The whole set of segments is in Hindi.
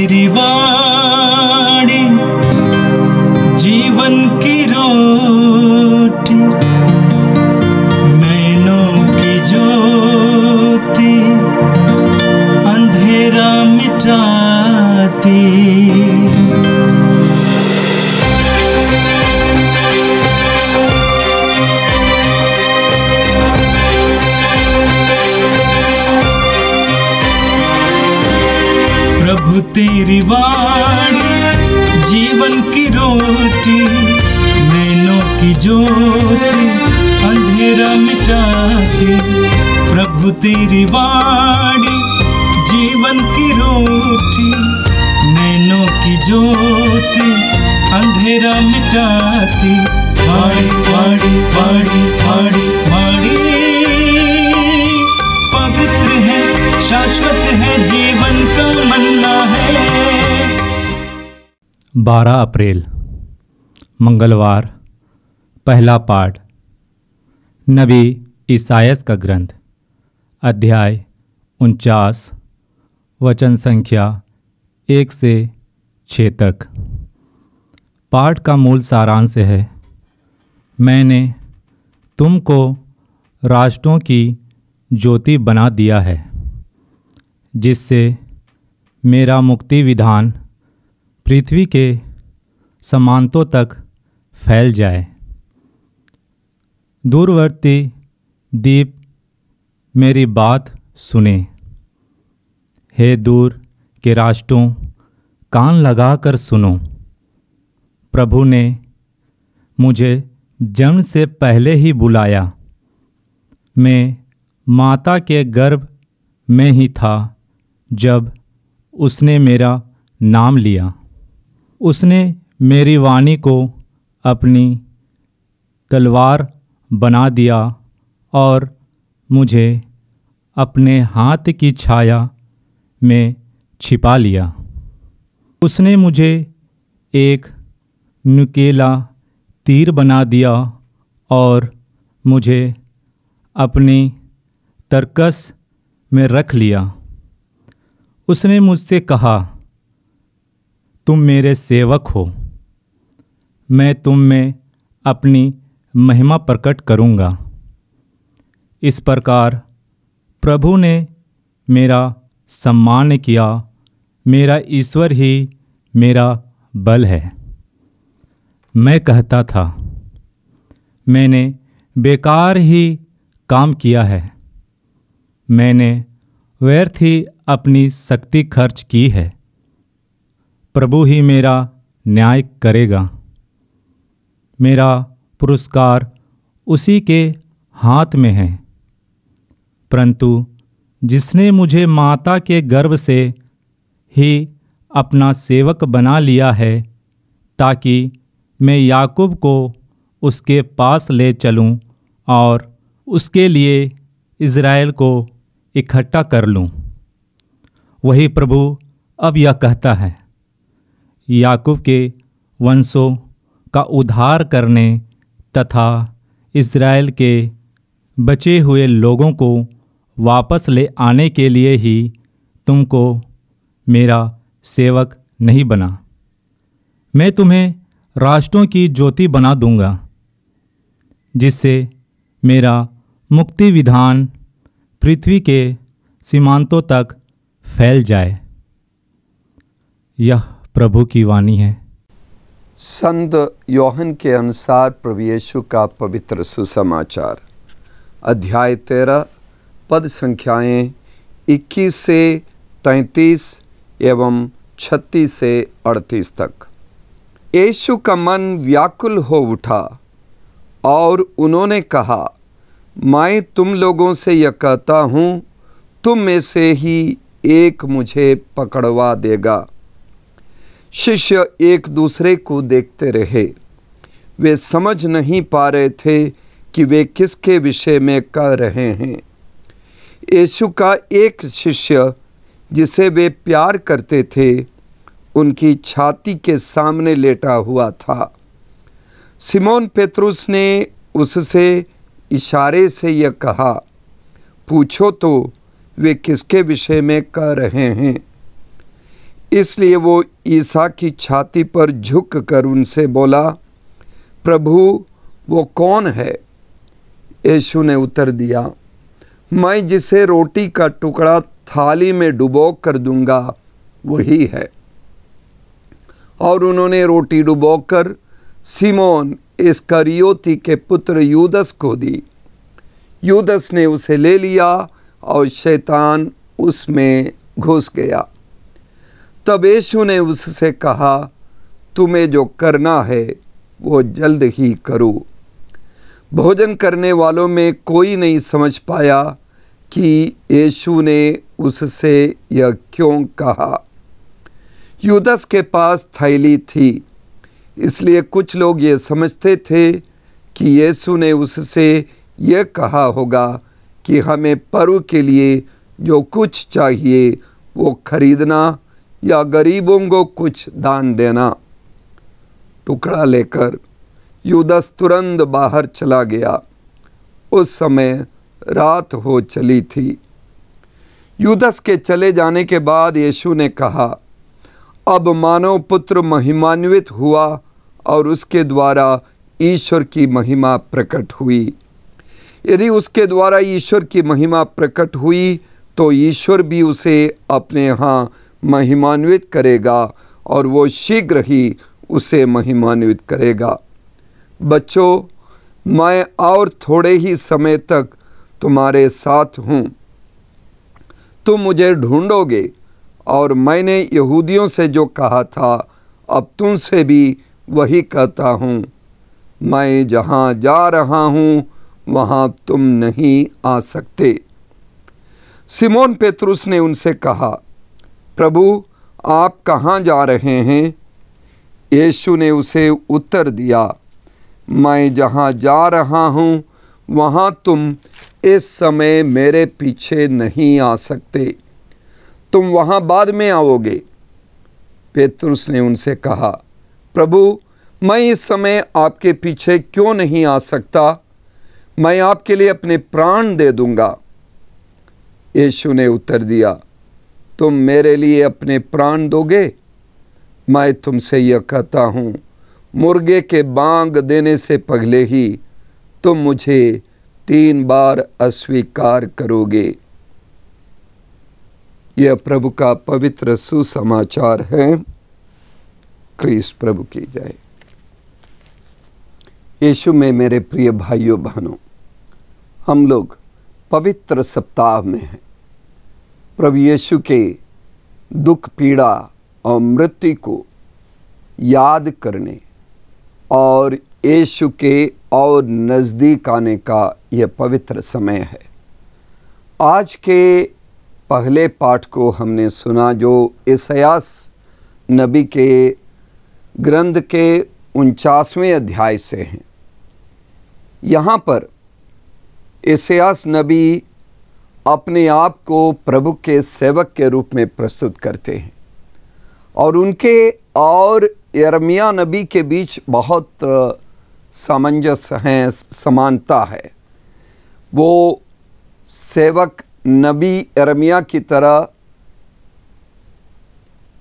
Tiriva. की ज्योति अंधेरा मिटाते प्रभु तेरी वाणी जीवन की रोटी नैनों की ज्योति अंधेरा मिटाती पाड़ी पाड़ी पाड़ी पाड़ी पाड़ी पवित्र है शाश्वत है जीवन का मन्ना है बारह अप्रैल मंगलवार पहला पाठ नबी ईसायस का ग्रंथ अध्याय उनचास वचन संख्या एक से छः तक पाठ का मूल सारांश है मैंने तुमको राष्ट्रों की ज्योति बना दिया है जिससे मेरा मुक्ति विधान पृथ्वी के समानतों तक फैल जाए दूरवर्ती दीप मेरी बात सुने हे दूर के राष्ट्रों कान लगाकर सुनो प्रभु ने मुझे जन्म से पहले ही बुलाया मैं माता के गर्भ में ही था जब उसने मेरा नाम लिया उसने मेरी वाणी को अपनी तलवार बना दिया और मुझे अपने हाथ की छाया में छिपा लिया उसने मुझे एक नुकेला तीर बना दिया और मुझे अपनी तरकस में रख लिया उसने मुझसे कहा तुम मेरे सेवक हो मैं तुम में अपनी महिमा प्रकट करूँगा इस प्रकार प्रभु ने मेरा सम्मान किया मेरा ईश्वर ही मेरा बल है मैं कहता था मैंने बेकार ही काम किया है मैंने व्यर्थ ही अपनी शक्ति खर्च की है प्रभु ही मेरा न्याय करेगा मेरा पुरस्कार उसी के हाथ में है परंतु जिसने मुझे माता के गर्भ से ही अपना सेवक बना लिया है ताकि मैं याकूब को उसके पास ले चलूं और उसके लिए इज़राइल को इकट्ठा कर लूं। वही प्रभु अब यह कहता है याकूब के वंशों का उद्धार करने तथा इसराइल के बचे हुए लोगों को वापस ले आने के लिए ही तुमको मेरा सेवक नहीं बना मैं तुम्हें राष्ट्रों की ज्योति बना दूंगा जिससे मेरा मुक्ति विधान पृथ्वी के सीमांतों तक फैल जाए यह प्रभु की वाणी है संत योहन के अनुसार प्रभु यीशु का पवित्र सुसमाचार अध्याय तेरह पद संख्याएं 21 से 33 एवं 36 से 38 तक यीशु का मन व्याकुल हो उठा और उन्होंने कहा मैं तुम लोगों से यह कहता हूँ तुम में से ही एक मुझे पकड़वा देगा शिष्य एक दूसरे को देखते रहे वे समझ नहीं पा रहे थे कि वे किसके विषय में कह रहे हैं यीशु का एक शिष्य जिसे वे प्यार करते थे उनकी छाती के सामने लेटा हुआ था सिमोन पेत्रुस ने उससे इशारे से यह कहा पूछो तो वे किसके विषय में कह रहे हैं इसलिए वो ईसा की छाती पर झुक कर उनसे बोला प्रभु वो कौन है यशु ने उत्तर दिया मैं जिसे रोटी का टुकड़ा थाली में डुबो कर दूंगा वही है और उन्होंने रोटी डुबोकर सिमोन करियोती के पुत्र यूदस को दी यूदस ने उसे ले लिया और शैतान उसमें घुस गया तब यशु ने उससे कहा तुम्हें जो करना है वो जल्द ही करो भोजन करने वालों में कोई नहीं समझ पाया कि यशु ने उससे यह क्यों कहा युदस के पास थैली थी इसलिए कुछ लोग ये समझते थे कि यीशु ने उससे यह कहा होगा कि हमें पर्व के लिए जो कुछ चाहिए वो खरीदना या गरीबों को कुछ दान देना टुकड़ा लेकर युदस तुरंत बाहर चला गया उस समय रात हो चली थी युदस के चले जाने के बाद यीशु ने कहा अब मानव पुत्र महिमान्वित हुआ और उसके द्वारा ईश्वर की महिमा प्रकट हुई यदि उसके द्वारा ईश्वर की महिमा प्रकट हुई तो ईश्वर भी उसे अपने यहाँ महिमान्वित करेगा और वो शीघ्र ही उसे महिमान्वित करेगा बच्चों मैं और थोड़े ही समय तक तुम्हारे साथ हूँ तुम मुझे ढूंढोगे और मैंने यहूदियों से जो कहा था अब तुमसे भी वही कहता हूँ मैं जहाँ जा रहा हूँ वहाँ तुम नहीं आ सकते सिमोन पेत्रुस ने उनसे कहा प्रभु आप कहाँ जा रहे हैं यीशु ने उसे उत्तर दिया मैं जहाँ जा रहा हूँ वहाँ तुम इस समय मेरे पीछे नहीं आ सकते तुम वहाँ बाद में आओगे पेतरुस ने उनसे कहा प्रभु मैं इस समय आपके पीछे क्यों नहीं आ सकता मैं आपके लिए अपने प्राण दे दूंगा यीशु ने उत्तर दिया तुम मेरे लिए अपने प्राण दोगे मैं तुमसे यह कहता हूँ मुर्गे के बांग देने से पहले ही तुम मुझे तीन बार अस्वीकार करोगे यह प्रभु का पवित्र सुसमाचार है क्रीस प्रभु की जाए यीशु में मेरे प्रिय भाइयों बहनों हम लोग पवित्र सप्ताह में हैं प्रभु यीशु के दुख पीड़ा और मृत्यु को याद करने और यीशु के और नज़दीक आने का यह पवित्र समय है आज के पहले पाठ को हमने सुना जो ईसयास नबी के ग्रंथ के उनचासवें अध्याय से हैं यहाँ पर ईसयास नबी अपने आप को प्रभु के सेवक के रूप में प्रस्तुत करते हैं और उनके और यरमिया नबी के बीच बहुत सामंजस्य हैं समानता है वो सेवक नबी यरमिया की तरह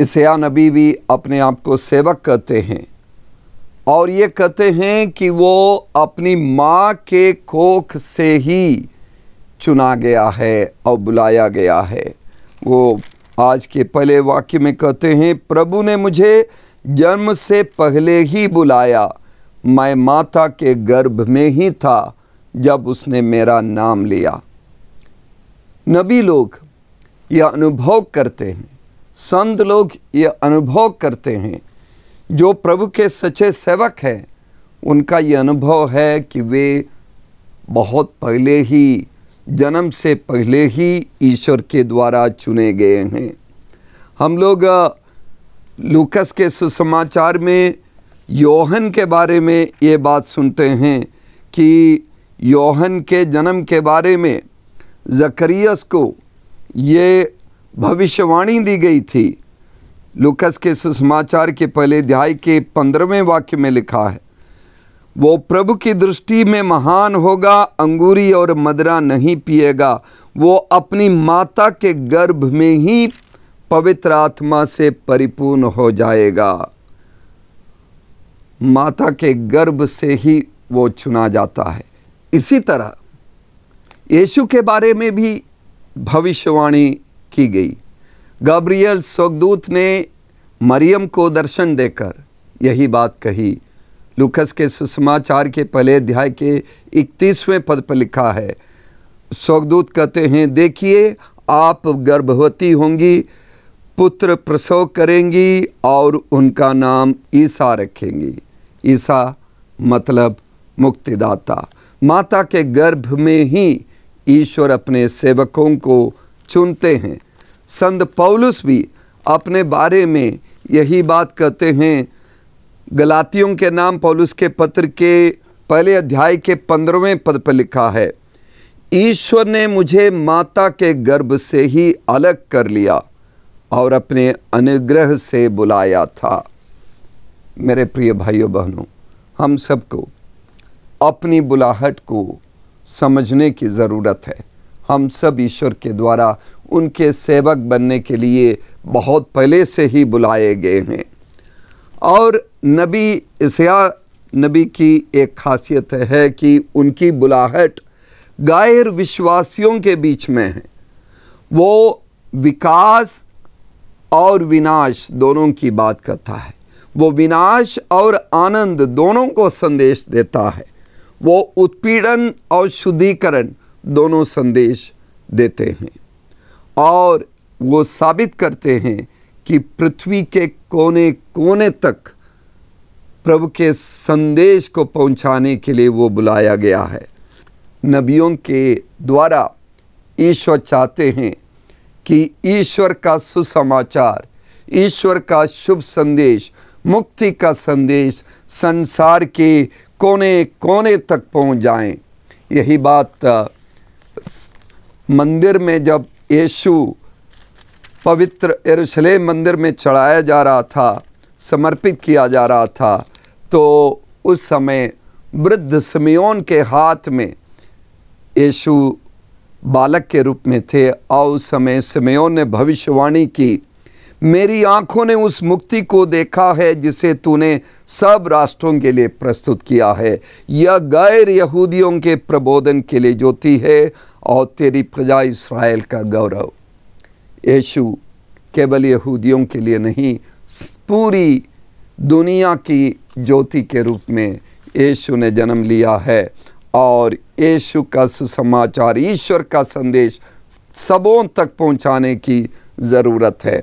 इसया नबी भी अपने आप को सेवक कहते हैं और ये कहते हैं कि वो अपनी माँ के कोख से ही चुना गया है और बुलाया गया है वो आज के पहले वाक्य में कहते हैं प्रभु ने मुझे जन्म से पहले ही बुलाया मैं माता के गर्भ में ही था जब उसने मेरा नाम लिया नबी लोग यह अनुभव करते हैं संत लोग यह अनुभव करते हैं जो प्रभु के सच्चे सेवक हैं उनका यह अनुभव है कि वे बहुत पहले ही जन्म से पहले ही ईश्वर के द्वारा चुने गए हैं हम लोग लूकस के सुसमाचार में योहन के बारे में ये बात सुनते हैं कि योहन के जन्म के बारे में जकरियस को ये भविष्यवाणी दी गई थी लुकस के सुसमाचार के पहले अध्याय के पंद्रहवें वाक्य में लिखा है वो प्रभु की दृष्टि में महान होगा अंगूरी और मदरा नहीं पिएगा वो अपनी माता के गर्भ में ही पवित्र आत्मा से परिपूर्ण हो जाएगा माता के गर्भ से ही वो चुना जाता है इसी तरह यीशु के बारे में भी भविष्यवाणी की गई गब्रियल स्वगदूत ने मरियम को दर्शन देकर यही बात कही लुकस के सुसमाचार के पहले अध्याय के इकतीसवें पद पर लिखा है स्वर्गदूत कहते हैं देखिए आप गर्भवती होंगी पुत्र प्रसव करेंगी और उनका नाम ईसा रखेंगी ईसा मतलब मुक्तिदाता माता के गर्भ में ही ईश्वर अपने सेवकों को चुनते हैं संत पौलुस भी अपने बारे में यही बात कहते हैं गलातियों के नाम पौलुस के पत्र के पहले अध्याय के पंद्रहवें पद पर लिखा है ईश्वर ने मुझे माता के गर्भ से ही अलग कर लिया और अपने अनुग्रह से बुलाया था मेरे प्रिय भाइयों बहनों हम सबको अपनी बुलाहट को समझने की ज़रूरत है हम सब ईश्वर के द्वारा उनके सेवक बनने के लिए बहुत पहले से ही बुलाए गए हैं और नबी इसिया नबी की एक खासियत है कि उनकी बुलाहट गैर विश्वासियों के बीच में है वो विकास और विनाश दोनों की बात करता है वो विनाश और आनंद दोनों को संदेश देता है वो उत्पीड़न और शुद्धिकरण दोनों संदेश देते हैं और वो साबित करते हैं कि पृथ्वी के कोने कोने तक प्रभु के संदेश को पहुंचाने के लिए वो बुलाया गया है नबियों के द्वारा ईश्वर चाहते हैं कि ईश्वर का सुसमाचार ईश्वर का शुभ संदेश मुक्ति का संदेश संसार के कोने कोने तक पहुंच जाएं। यही बात मंदिर में जब यीशु पवित्र यरूशलेम मंदिर में चढ़ाया जा रहा था समर्पित किया जा रहा था तो उस समय वृद्ध समयोन के हाथ में यीशु बालक के रूप में थे और उस समय समयोन ने भविष्यवाणी की मेरी आंखों ने उस मुक्ति को देखा है जिसे तूने सब राष्ट्रों के लिए प्रस्तुत किया है यह गैर यहूदियों के प्रबोधन के लिए ज्योति है और तेरी प्रजा इसराइल का गौरव यीशु केवल यहूदियों के लिए नहीं पूरी दुनिया की ज्योति के रूप में यीशु ने जन्म लिया है और यीशु का सुसमाचार ईश्वर का संदेश सबों तक पहुंचाने की ज़रूरत है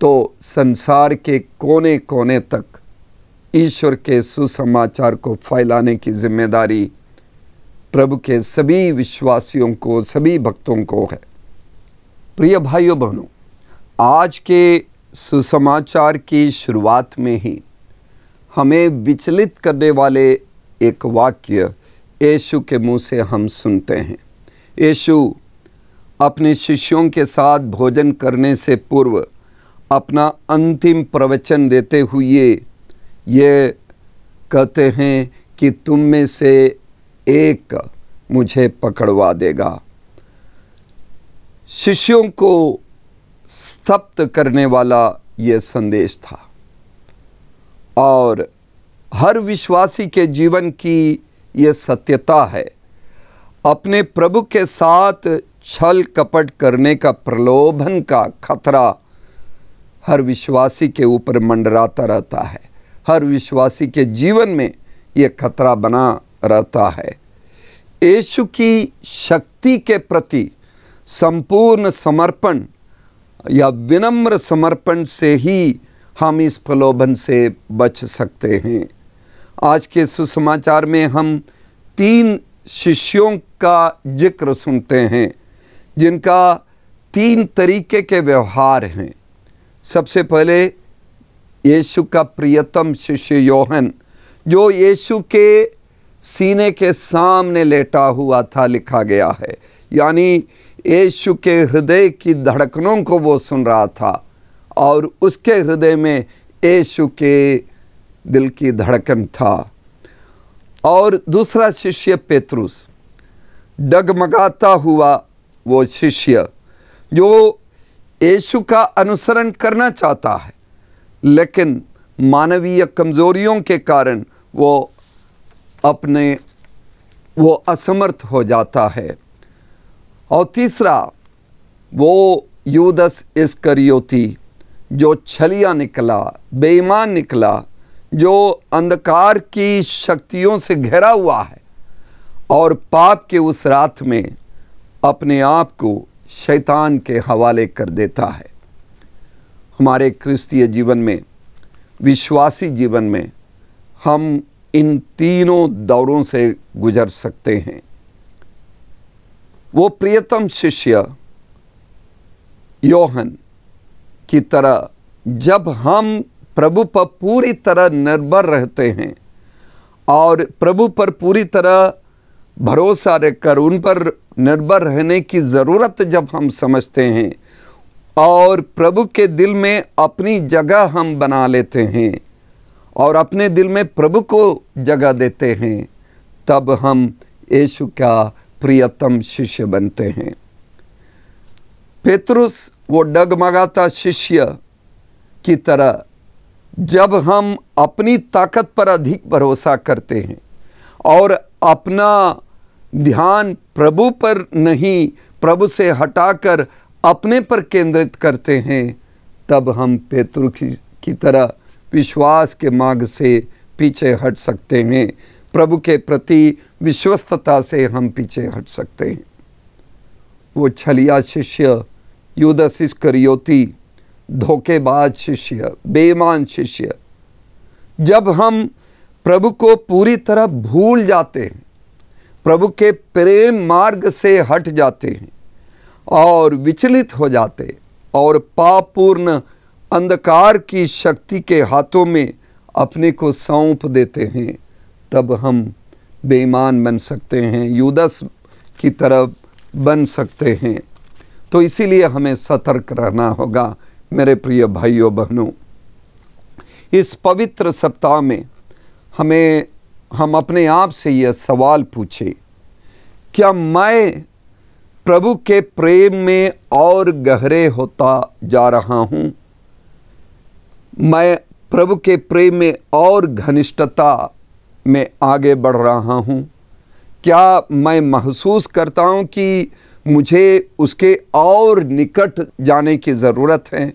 तो संसार के कोने कोने तक ईश्वर के सुसमाचार को फैलाने की जिम्मेदारी प्रभु के सभी विश्वासियों को सभी भक्तों को है प्रिय भाइयों बहनों आज के सुसमाचार की शुरुआत में ही हमें विचलित करने वाले एक वाक्य यशु के मुंह से हम सुनते हैं यशु अपने शिष्यों के साथ भोजन करने से पूर्व अपना अंतिम प्रवचन देते हुए ये कहते हैं कि तुम में से एक मुझे पकड़वा देगा शिष्यों को स्तप्त करने वाला ये संदेश था और हर विश्वासी के जीवन की ये सत्यता है अपने प्रभु के साथ छल कपट करने का प्रलोभन का खतरा हर विश्वासी के ऊपर मंडराता रहता है हर विश्वासी के जीवन में ये खतरा बना रहता है यशु की शक्ति के प्रति संपूर्ण समर्पण या विनम्र समर्पण से ही हम इस प्रलोभन से बच सकते हैं आज के सुसमाचार में हम तीन शिष्यों का जिक्र सुनते हैं जिनका तीन तरीके के व्यवहार हैं सबसे पहले यीशु का प्रियतम शिष्य योहन जो यीशु के सीने के सामने लेटा हुआ था लिखा गया है यानी यीशु के हृदय की धड़कनों को वो सुन रहा था और उसके हृदय में यीशु के दिल की धड़कन था और दूसरा शिष्य पेतरुस डगमगाता हुआ वो शिष्य जो यीशु का अनुसरण करना चाहता है लेकिन मानवीय कमज़ोरियों के कारण वो अपने वो असमर्थ हो जाता है और तीसरा वो यूदस करियोती जो छलिया निकला बेईमान निकला जो अंधकार की शक्तियों से घिरा हुआ है और पाप के उस रात में अपने आप को शैतान के हवाले कर देता है हमारे क्रिस्तीय जीवन में विश्वासी जीवन में हम इन तीनों दौरों से गुजर सकते हैं वो प्रियतम शिष्य योहन की तरह जब हम प्रभु पर पूरी तरह निर्भर रहते हैं और प्रभु पर पूरी तरह भरोसा रखकर उन पर निर्भर रहने की ज़रूरत जब हम समझते हैं और प्रभु के दिल में अपनी जगह हम बना लेते हैं और अपने दिल में प्रभु को जगह देते हैं तब हम यीशु का प्रियतम शिष्य बनते हैं पेतरुस वो डगमगाता शिष्य की तरह जब हम अपनी ताकत पर अधिक भरोसा करते हैं और अपना ध्यान प्रभु पर नहीं प्रभु से हटाकर अपने पर केंद्रित करते हैं तब हम पेतृ की, की तरह विश्वास के मार्ग से पीछे हट सकते हैं प्रभु के प्रति विश्वस्तता से हम पीछे हट सकते हैं वो छलिया शिष्य यूदस इस्करियोती धोखेबाज शिष्य बेमान शिष्य जब हम प्रभु को पूरी तरह भूल जाते हैं प्रभु के प्रेम मार्ग से हट जाते हैं और विचलित हो जाते और पापूर्ण अंधकार की शक्ति के हाथों में अपने को सौंप देते हैं तब हम बेईमान बन सकते हैं यूदस की तरफ बन सकते हैं तो इसीलिए हमें सतर्क रहना होगा मेरे प्रिय भाइयों बहनों इस पवित्र सप्ताह में हमें हम अपने आप से यह सवाल पूछे क्या मैं प्रभु के प्रेम में और गहरे होता जा रहा हूँ मैं प्रभु के प्रेम में और घनिष्ठता में आगे बढ़ रहा हूँ क्या मैं महसूस करता हूँ कि मुझे उसके और निकट जाने की ज़रूरत है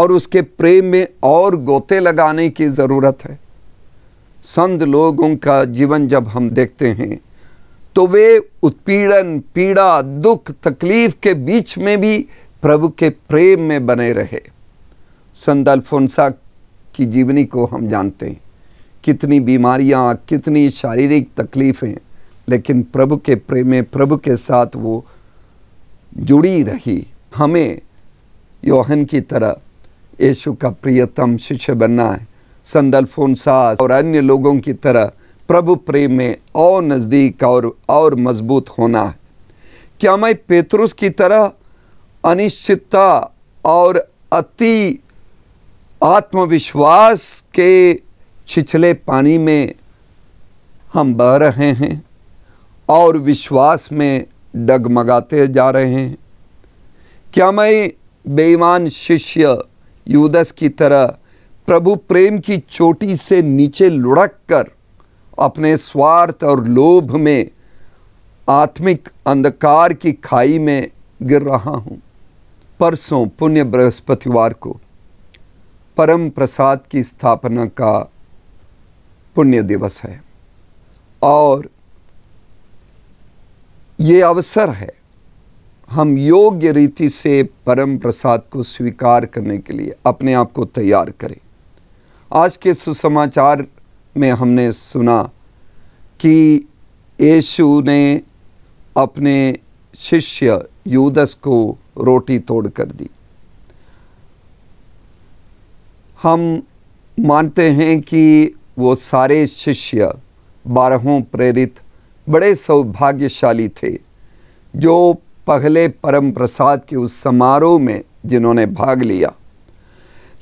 और उसके प्रेम में और गोते लगाने की ज़रूरत है संत लोगों का जीवन जब हम देखते हैं तो वे उत्पीड़न पीड़ा दुख तकलीफ के बीच में भी प्रभु के प्रेम में बने रहे संत अल्फोंसा की जीवनी को हम जानते हैं कितनी बीमारियां, कितनी शारीरिक तकलीफ़ें लेकिन प्रभु के प्रेम में प्रभु के साथ वो जुड़ी रही हमें योहन की तरह यीशु का प्रियतम शिष्य बनना है संदल फोनसाज और अन्य लोगों की तरह प्रभु प्रेम में और नज़दीक और और मजबूत होना है क्या मैं पेतरुस की तरह अनिश्चितता और अति आत्मविश्वास के छिछले पानी में हम बह रहे हैं और विश्वास में डगमगाते जा रहे हैं क्या मैं बेईमान शिष्य युदस की तरह प्रभु प्रेम की चोटी से नीचे लुढ़क कर अपने स्वार्थ और लोभ में आत्मिक अंधकार की खाई में गिर रहा हूँ परसों पुण्य बृहस्पतिवार को परम प्रसाद की स्थापना का पुण्य दिवस है और ये अवसर है हम योग्य रीति से परम प्रसाद को स्वीकार करने के लिए अपने आप को तैयार करें आज के सुसमाचार में हमने सुना कि यीशु ने अपने शिष्य यूदस को रोटी तोड़ कर दी हम मानते हैं कि वो सारे शिष्य बारहों प्रेरित बड़े सौभाग्यशाली थे जो पहले परम प्रसाद के उस समारोह में जिन्होंने भाग लिया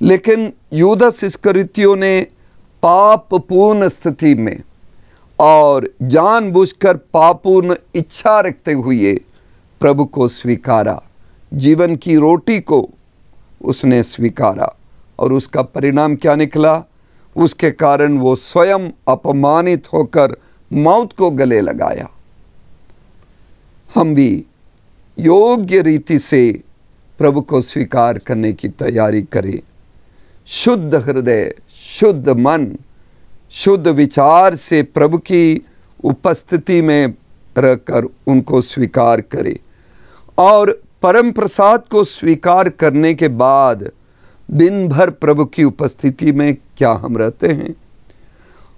लेकिन युद्ध स्कृतियों ने पापपूर्ण स्थिति में और जानबूझकर पापपूर्ण इच्छा रखते हुए प्रभु को स्वीकारा जीवन की रोटी को उसने स्वीकारा और उसका परिणाम क्या निकला उसके कारण वो स्वयं अपमानित होकर मौत को गले लगाया हम भी योग्य रीति से प्रभु को स्वीकार करने की तैयारी करें शुद्ध हृदय शुद्ध मन शुद्ध विचार से प्रभु की उपस्थिति में रहकर उनको स्वीकार करें और परम प्रसाद को स्वीकार करने के बाद दिन भर प्रभु की उपस्थिति में क्या हम रहते हैं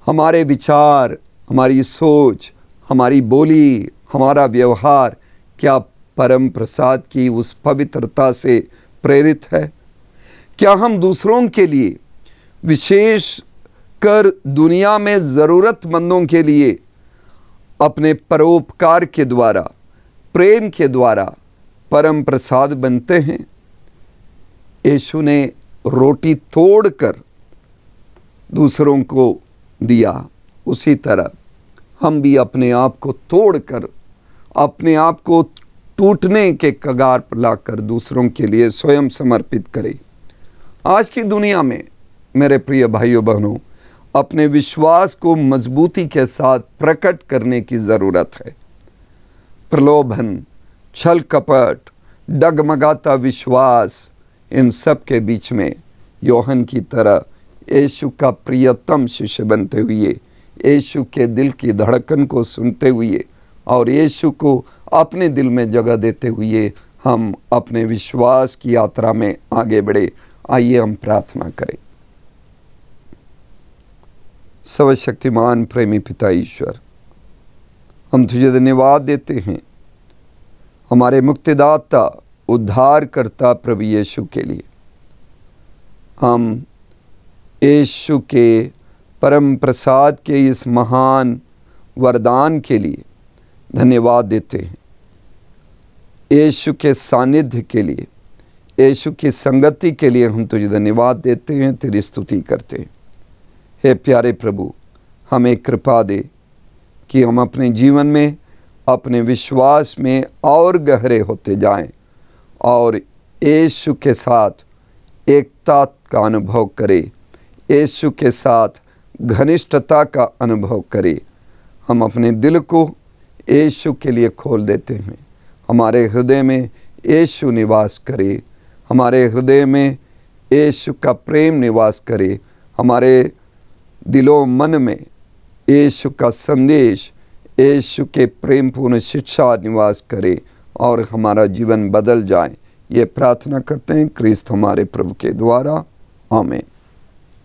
हमारे विचार हमारी सोच हमारी बोली हमारा व्यवहार क्या परम प्रसाद की उस पवित्रता से प्रेरित है क्या हम दूसरों के लिए विशेष कर दुनिया में ज़रूरतमंदों के लिए अपने परोपकार के द्वारा प्रेम के द्वारा परम प्रसाद बनते हैं यशु ने रोटी तोड़कर दूसरों को दिया उसी तरह हम भी अपने आप को तोड़कर अपने आप को टूटने के कगार पर लाकर दूसरों के लिए स्वयं समर्पित करें आज की दुनिया में मेरे प्रिय भाइयों बहनों अपने विश्वास को मजबूती के साथ प्रकट करने की ज़रूरत है प्रलोभन छल कपट डगमगाता विश्वास इन सब के बीच में योहन की तरह यीशु का प्रियतम शिष्य बनते हुए यीशु के दिल की धड़कन को सुनते हुए और यीशु को अपने दिल में जगह देते हुए हम अपने विश्वास की यात्रा में आगे बढ़े आइए हम प्रार्थना करें सर्वशक्तिमान प्रेमी पिता ईश्वर हम तुझे धन्यवाद देते हैं हमारे मुक्तिदाता उद्धारकर्ता प्रभु यीशु के लिए हम यीशु के परम प्रसाद के इस महान वरदान के लिए धन्यवाद देते हैं यशु के सानिध्य के लिए यशु की संगति के लिए हम तुझे धन्यवाद देते हैं तेरी स्तुति करते हैं हे प्यारे प्रभु हमें कृपा दे कि हम अपने जीवन में अपने विश्वास में और गहरे होते जाएं और यशु के साथ एकता का अनुभव करें यशु के साथ घनिष्ठता का अनुभव करें हम अपने दिल को यीशु के लिए खोल देते हैं हमारे हृदय में यीशु निवास करे हमारे हृदय में यीशु का प्रेम निवास करे हमारे दिलों मन में यीशु का संदेश यीशु के प्रेमपूर्ण शिक्षा निवास करे और हमारा जीवन बदल जाए ये प्रार्थना करते हैं क्रिस्त हमारे प्रभु के द्वारा हमें